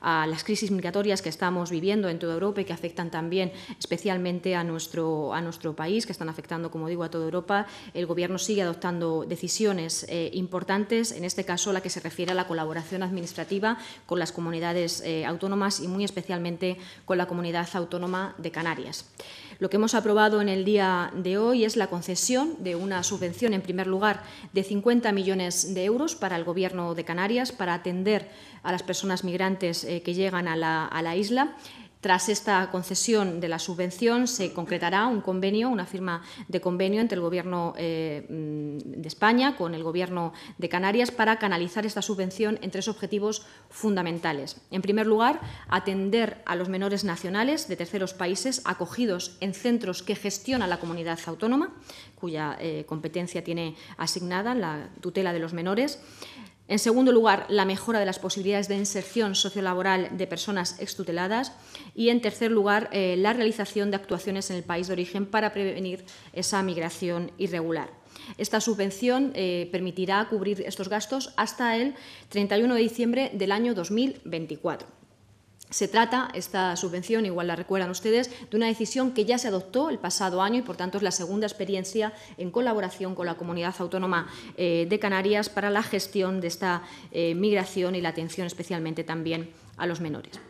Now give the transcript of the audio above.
a las crisis migratorias que estamos viviendo en toda Europa y que afectan también especialmente a nuestro, a nuestro país, que están afectando, como digo, a toda Europa, el Gobierno sigue adoptando decisiones eh, importantes, en este caso la que se refiere a la colaboración administrativa con las comunidades eh, autónomas y muy especialmente con la comunidad autónoma de Canarias. Lo que hemos aprobado en el día de hoy es la concesión de una subvención, en primer lugar, de 50 millones de euros para el Gobierno de Canarias para atender a las personas migrantes eh, que llegan a la, isla. Tras esta concesión de la subvención se concretará un convenio, una firma de convenio entre el Gobierno eh, mm, de España con el Gobierno de Canarias para canalizar esta subvención en tres objetivos fundamentales. En primer lugar, atender a los menores nacionales de terceros países acogidos en centros que gestiona la comunidad autónoma, cuya eh, competencia tiene asignada la tutela de los menores. En segundo lugar, la mejora de las posibilidades de inserción sociolaboral de personas extuteladas. Y, en tercer lugar, eh, la realización de actuaciones en el país de origen para prevenir esa migración irregular. Esta subvención eh, permitirá cubrir estos gastos hasta el 31 de diciembre del año 2024. Se trata, esta subvención, igual la recuerdan ustedes, de una decisión que ya se adoptó el pasado año y, por tanto, es la segunda experiencia en colaboración con la comunidad autónoma eh, de Canarias para la gestión de esta eh, migración y la atención especialmente también a los menores.